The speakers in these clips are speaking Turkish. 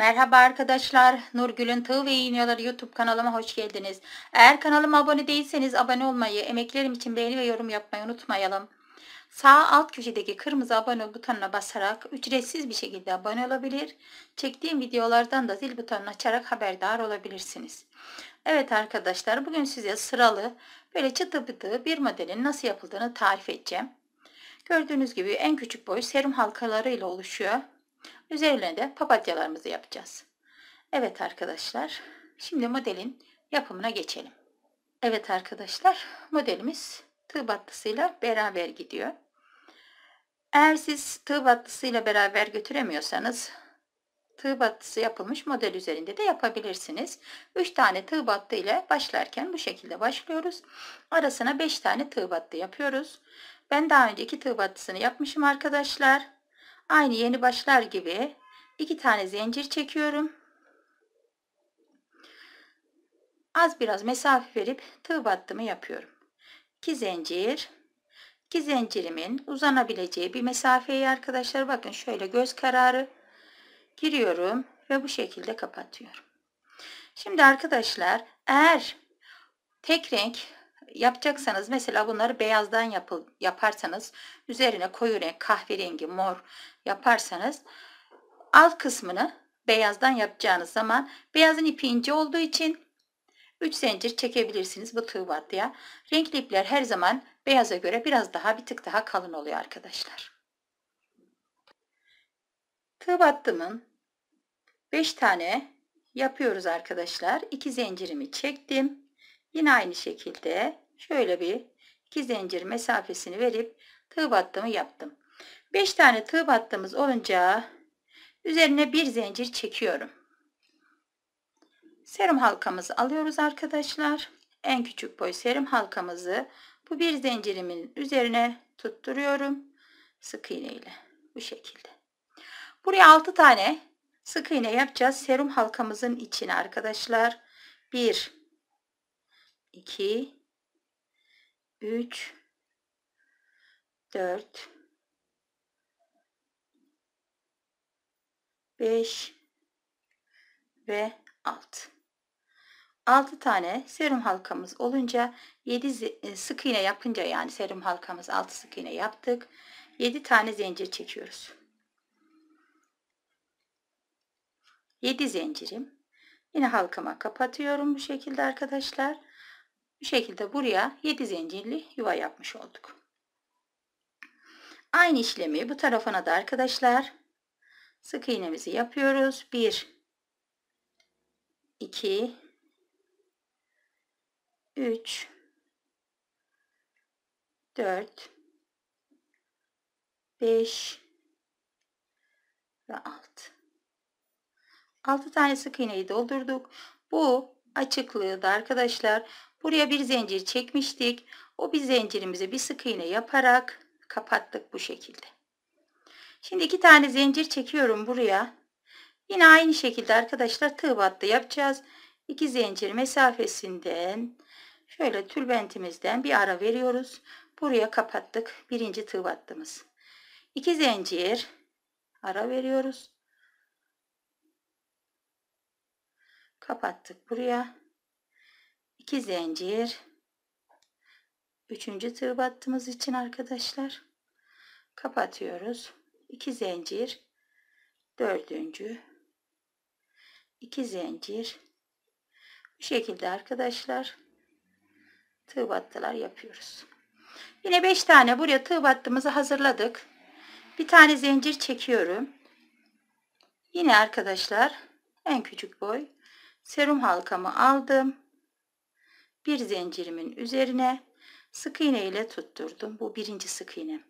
Merhaba arkadaşlar. Nurgül'ün Tığ ve İğneleri YouTube kanalıma hoş geldiniz. Eğer kanalıma abone değilseniz abone olmayı, emeklerim için beğeni ve yorum yapmayı unutmayalım. Sağ alt köşedeki kırmızı abone ol butonuna basarak ücretsiz bir şekilde abone olabilir. Çektiğim videolardan da zil butonunu açarak haberdar olabilirsiniz. Evet arkadaşlar bugün size sıralı böyle çıtı pıtı bir modelin nasıl yapıldığını tarif edeceğim. Gördüğünüz gibi en küçük boy serum halkalarıyla oluşuyor. Üzerine de papatyalarımızı yapacağız. Evet arkadaşlar. Şimdi modelin yapımına geçelim. Evet arkadaşlar. Modelimiz tığ battısıyla beraber gidiyor. Eğer siz tığ battısıyla beraber götüremiyorsanız tığ battısı yapılmış model üzerinde de yapabilirsiniz. 3 tane tığ battı ile başlarken bu şekilde başlıyoruz. Arasına 5 tane tığ battı yapıyoruz. Ben daha önceki tığ battısını yapmışım arkadaşlar. Aynı yeni başlar gibi iki tane zincir çekiyorum. Az biraz mesafe verip tığ battımı yapıyorum. 2 zincir. 2 zincirimin uzanabileceği bir mesafeyi arkadaşlar bakın şöyle göz kararı giriyorum ve bu şekilde kapatıyorum. Şimdi arkadaşlar eğer tek renk yapacaksanız mesela bunları beyazdan yapıl, yaparsanız üzerine koyu renk kahverengi mor yaparsanız alt kısmını beyazdan yapacağınız zaman beyazın ipi ince olduğu için 3 zincir çekebilirsiniz bu tığ vatlıya. Renkli ipler her zaman beyaza göre biraz daha bir tık daha kalın oluyor arkadaşlar. Tığ battımın 5 tane yapıyoruz arkadaşlar. 2 zincirimi çektim. Yine aynı şekilde şöyle bir iki zincir mesafesini verip tığ battımı yaptım. 5 tane tığ battığımız olunca üzerine bir zincir çekiyorum. Serum halkamızı alıyoruz arkadaşlar. En küçük boy serum halkamızı bu bir zincirimin üzerine tutturuyorum. Sık iğne ile bu şekilde. Buraya 6 tane sık iğne yapacağız. Serum halkamızın içine arkadaşlar. 1 2 3 4 5 ve 6. 6 tane serum halkamız olunca 7 e, sık iğne yapınca yani serum halkamız 6 sık iğne yaptık. 7 tane zincir çekiyoruz. 7 zincirim. Yine halkama kapatıyorum bu şekilde arkadaşlar. Bu şekilde buraya 7 zincirli yuva yapmış olduk. Aynı işlemi bu tarafına da arkadaşlar sık iğnemizi yapıyoruz. 1 2 3 4 5 ve 6 6 tane sık iğneyi doldurduk. Bu açıklığı da arkadaşlar buraya bir zincir çekmiştik. O bir zincirimizi bir sık iğne yaparak kapattık bu şekilde. Şimdi iki tane zincir çekiyorum buraya. Yine aynı şekilde arkadaşlar tığ battı yapacağız. İki zincir mesafesinden şöyle tülbentimizden bir ara veriyoruz. Buraya kapattık birinci tığ battığımız. İki zincir ara veriyoruz. kapattık buraya 2 zincir 3. tığ battığımız için arkadaşlar kapatıyoruz 2 zincir 4. 2 zincir bu şekilde arkadaşlar tığ battılar yapıyoruz yine 5 tane buraya tığ battığımızı hazırladık bir tane zincir çekiyorum yine arkadaşlar en küçük boy Serum halkamı aldım. Bir zincirimin üzerine sık iğne ile tutturdum. Bu birinci sık iğnem.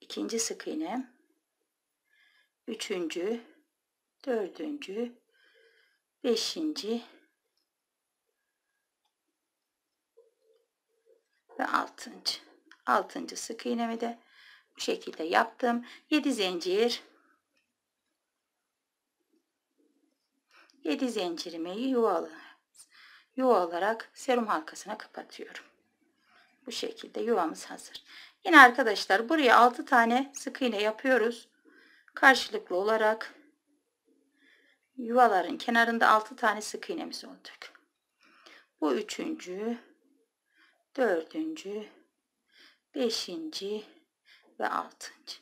İkinci sık iğnem. Üçüncü, dördüncü, beşinci ve altıncı. Altıncı sık iğnemi de bu şekilde yaptım. Yedi zincir 7 zincirimi yuval yuvalarak serum halkasına kapatıyorum. Bu şekilde yuvamız hazır. Yine arkadaşlar buraya 6 tane sık iğne yapıyoruz. Karşılıklı olarak yuvaların kenarında 6 tane sık iğnemiz olacak. Bu üçüncü, dördüncü, beşinci ve altıncı.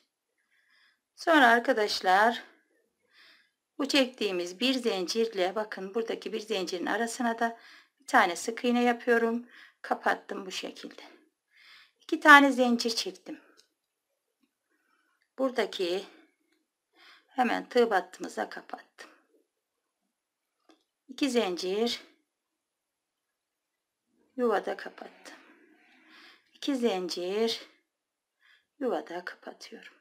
Sonra arkadaşlar bu çektiğimiz bir zincirle bakın buradaki bir zincirin arasına da bir tane sık iğne yapıyorum. Kapattım bu şekilde. İki tane zincir çektim. Buradaki hemen tığ battığımıza kapattım. İki zincir yuvada kapattım. İki zincir yuvada kapatıyorum.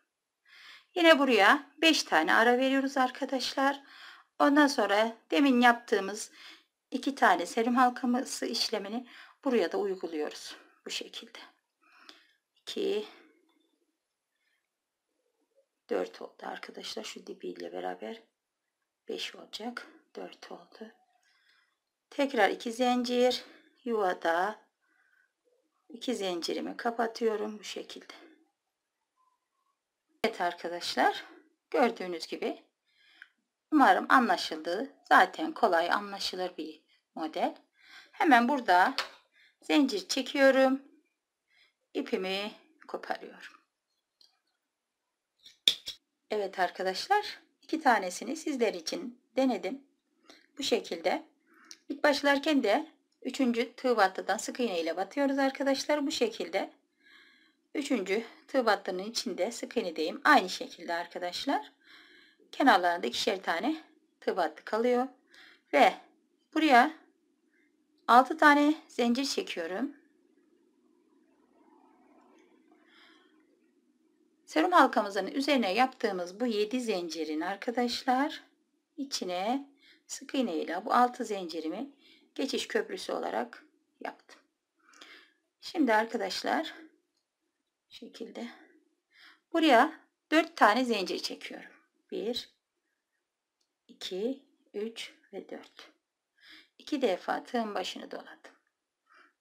Yine buraya 5 tane ara veriyoruz arkadaşlar. Ondan sonra demin yaptığımız 2 tane serim halkaması işlemini buraya da uyguluyoruz. Bu şekilde. 2 4 oldu arkadaşlar. Şu dibiyle beraber 5 olacak. 4 oldu. Tekrar 2 zincir yuvada 2 zincirimi kapatıyorum bu şekilde. Evet arkadaşlar gördüğünüz gibi umarım anlaşıldı. Zaten kolay anlaşılır bir model. Hemen burada zincir çekiyorum. ipimi koparıyorum. Evet arkadaşlar iki tanesini sizler için denedim. Bu şekilde ilk başlarken de üçüncü tığ battıdan sık iğne ile batıyoruz arkadaşlar bu şekilde. Üçüncü tığ battının içinde sık iğnedeyim. Aynı şekilde arkadaşlar. Kenarlarında ikişer tane tığ battı kalıyor. Ve buraya 6 tane zincir çekiyorum. Serum halkamızın üzerine yaptığımız bu 7 zincirin arkadaşlar içine sık iğne ile bu 6 zincirimi geçiş köprüsü olarak yaptım. Şimdi arkadaşlar şekilde buraya 4 tane zincir çekiyorum 1 2 3 ve 4 2 defa tığın başını doladım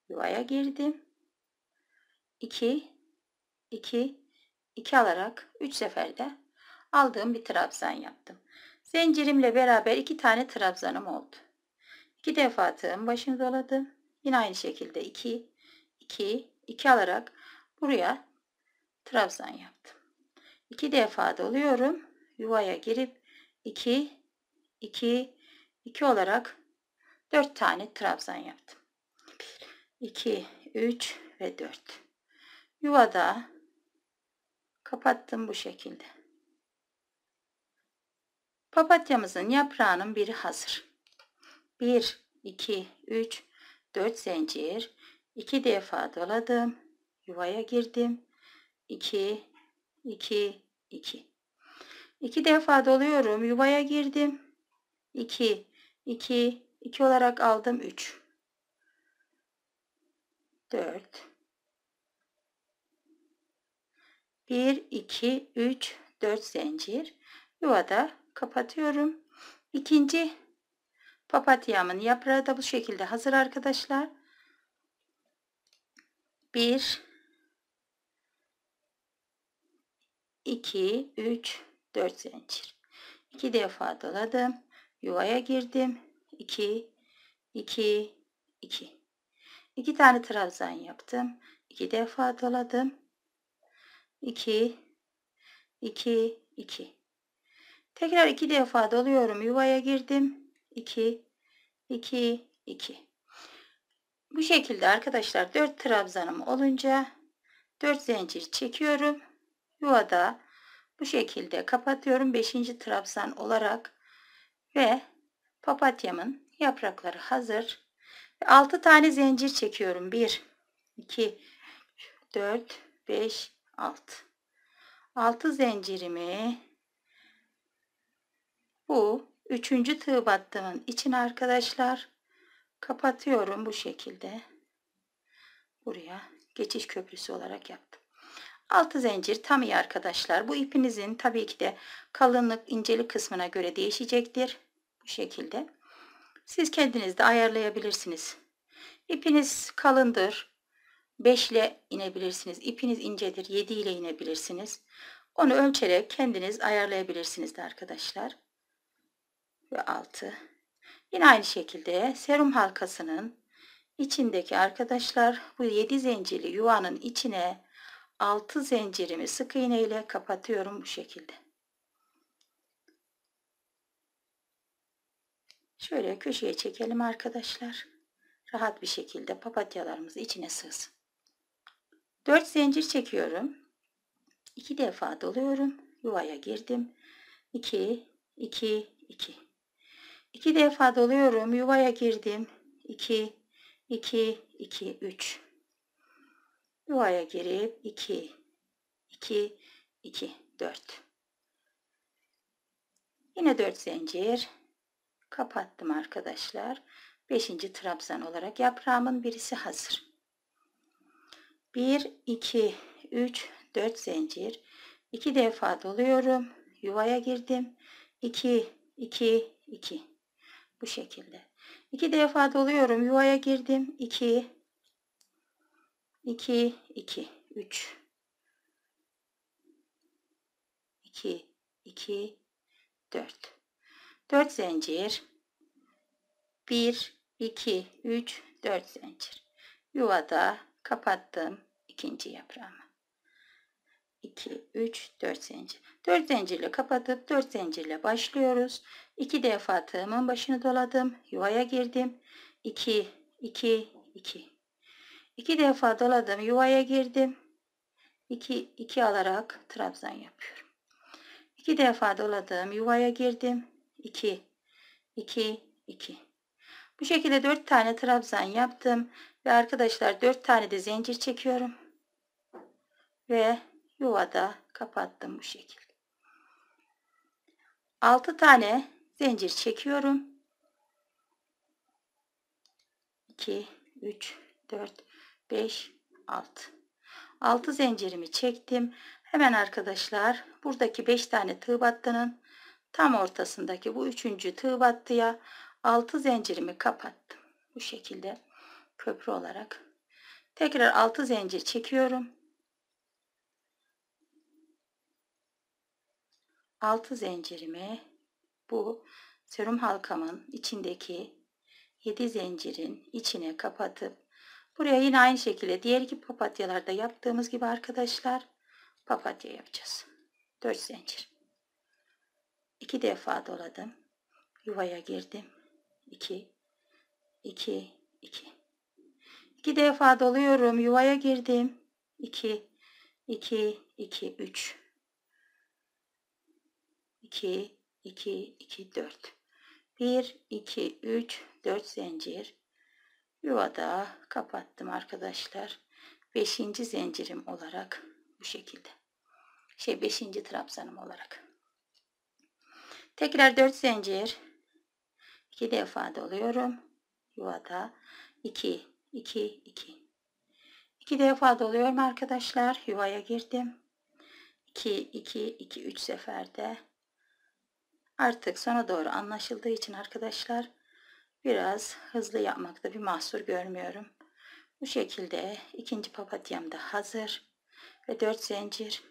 yuvaya girdim 2 2 2 alarak 3 seferde aldığım bir trabzan yaptım zincirimle beraber 2 tane trabzanım oldu 2 defa tığın başını doladım yine aynı şekilde 2 2 2 alarak buraya trabzan yaptım. 2 defa doluyorum. Yuvaya girip 2 2 2 olarak 4 tane trabzan yaptım. 2 3 ve 4. Yuvada kapattım bu şekilde. Papatyamızın yaprağının biri hazır. 1 2 3 4 zincir 2 defa doladım. Yuvaya girdim. 2, 2, 2. 2 defa doluyorum. Yuvaya girdim. 2, 2, 2 olarak aldım. 3, 4, 1, 2, 3, 4 zincir. Yuvada kapatıyorum. İkinci papatyamın yaprağı da bu şekilde hazır arkadaşlar. 1, 2 3 4 zincir 2 defa doladım yuvaya girdim 2 2 2 2 tane trabzan yaptım 2 defa doladım 2 2 2 tekrar 2 defa doluyorum yuvaya girdim 2 2 2 bu şekilde arkadaşlar 4 trabzanım olunca 4 zincir çekiyorum yuvada bu şekilde kapatıyorum beşinci trabzan olarak ve papatyamın yaprakları hazır Altı tane zincir çekiyorum Bir, iki, dört, beş, altı. Altı zincirimi bu üçüncü tığ battığımın için arkadaşlar kapatıyorum bu şekilde buraya geçiş köprüsü olarak yaptım 6 zincir tam iyi arkadaşlar. Bu ipinizin tabii ki de kalınlık incelik kısmına göre değişecektir. Bu şekilde. Siz kendiniz de ayarlayabilirsiniz. İpiniz kalındır. 5 ile inebilirsiniz. İpiniz incedir. 7 ile inebilirsiniz. Onu ölçerek kendiniz ayarlayabilirsiniz de arkadaşlar. Ve 6. Yine aynı şekilde serum halkasının içindeki arkadaşlar bu 7 zincirli yuvanın içine Altı zincirimi sık iğne ile kapatıyorum bu şekilde. Şöyle köşeye çekelim arkadaşlar. Rahat bir şekilde papatyalarımız içine sığsın. 4 zincir çekiyorum. 2 defa doluyorum. Yuvaya girdim. 2 2 2. 2 defa doluyorum. Yuvaya girdim. 2 2 2 3. Yuvaya girip 2, 2, 2, 4. Yine 4 zincir. Kapattım arkadaşlar. 5. trabzan olarak yaprağımın birisi hazır. 1, 2, 3, 4 zincir. 2 defa doluyorum. Yuvaya girdim. 2, 2, 2. Bu şekilde. 2 defa doluyorum. Yuvaya girdim. 2, 2, 2, 3. 2, 2, 4. 4 zincir. 1, 2, 3, 4 zincir. Yuvada kapattım ikinci yaprağımı. 2, 3, 4 zincir. 4 zincirle kapatıp 4 zincirle başlıyoruz. 2 defa tığımın başını doladım. Yuvaya girdim. 2, 2, 2. İki defa doladım yuvaya girdim. 2 2 alarak trabzan yapıyorum. 2 defa doladım yuvaya girdim. 2 2 2 Bu şekilde 4 tane trabzan yaptım ve arkadaşlar 4 tane de zincir çekiyorum. Ve yuvada kapattım bu şekilde. 6 tane zincir çekiyorum. 2 3 4 5 6 6 zincirimi çektim hemen arkadaşlar buradaki 5 tane tığ battının tam ortasındaki bu üçüncü tığ battıya 6 zincirimi kapattım bu şekilde köprü olarak tekrar 6 zincir çekiyorum 6 zincirimi bu serum halkamın içindeki 7 zincirin içine kapatıp Buraya yine aynı şekilde diğer iki papatyalarda yaptığımız gibi arkadaşlar papatya yapacağız. 4 zincir. 2 defa doladım. Yuvaya girdim. 2 2 2 2 defa doluyorum. Yuvaya girdim. 2 2 2 3 2 2 2 4 1 2 3 4 zincir yuvada kapattım arkadaşlar. Beşinci zincirim olarak bu şekilde. Şey beşinci trabzanım olarak. Tekrar dört zincir. iki defa doluyorum. Yuvada iki, iki, iki. İki defa doluyorum arkadaşlar. Yuvaya girdim. İki, iki, iki üç seferde. Artık sona doğru anlaşıldığı için arkadaşlar biraz hızlı yapmakta bir mahsur görmüyorum. Bu şekilde ikinci papatyam da hazır. Ve 4 zincir.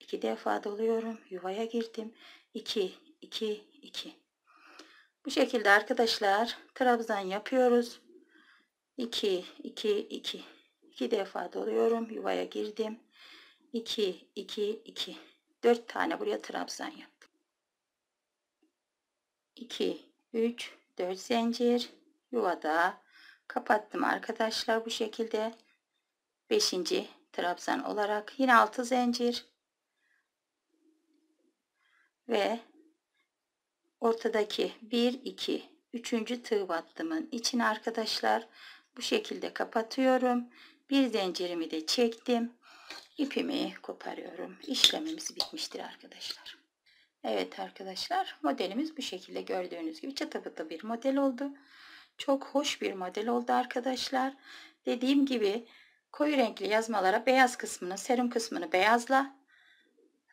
2 defa doluyorum. Yuvaya girdim. 2, 2, 2. Bu şekilde arkadaşlar trabzan yapıyoruz. 2, 2, 2. 2 defa doluyorum. Yuvaya girdim. 2, 2, 2. 4 tane buraya trabzan yaptım. 2, 3, 4 zincir yuvada kapattım arkadaşlar bu şekilde 5. trabzan olarak yine 6 zincir ve ortadaki 1 2 3. tığ battımın içine arkadaşlar bu şekilde kapatıyorum bir zincirimi de çektim ipimi koparıyorum işlemimiz bitmiştir arkadaşlar Evet arkadaşlar modelimiz bu şekilde gördüğünüz gibi çatapıtı bir model oldu. Çok hoş bir model oldu arkadaşlar. Dediğim gibi koyu renkli yazmalara beyaz kısmını serum kısmını beyazla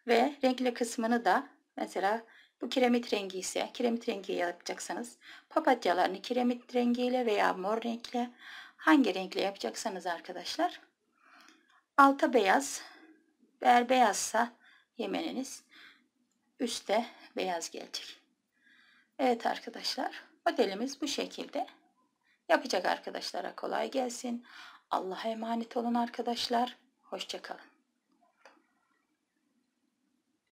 ve renkli kısmını da mesela bu kiremit rengi ise kiremit rengi yapacaksanız papatyalarını kiremit rengiyle veya mor renkle hangi renkle yapacaksanız arkadaşlar alta beyaz eğer beyazsa yemeniniz üstte beyaz gelecek. Evet arkadaşlar modelimiz bu şekilde. Yapacak arkadaşlara kolay gelsin. Allah'a emanet olun arkadaşlar. Hoşçakalın.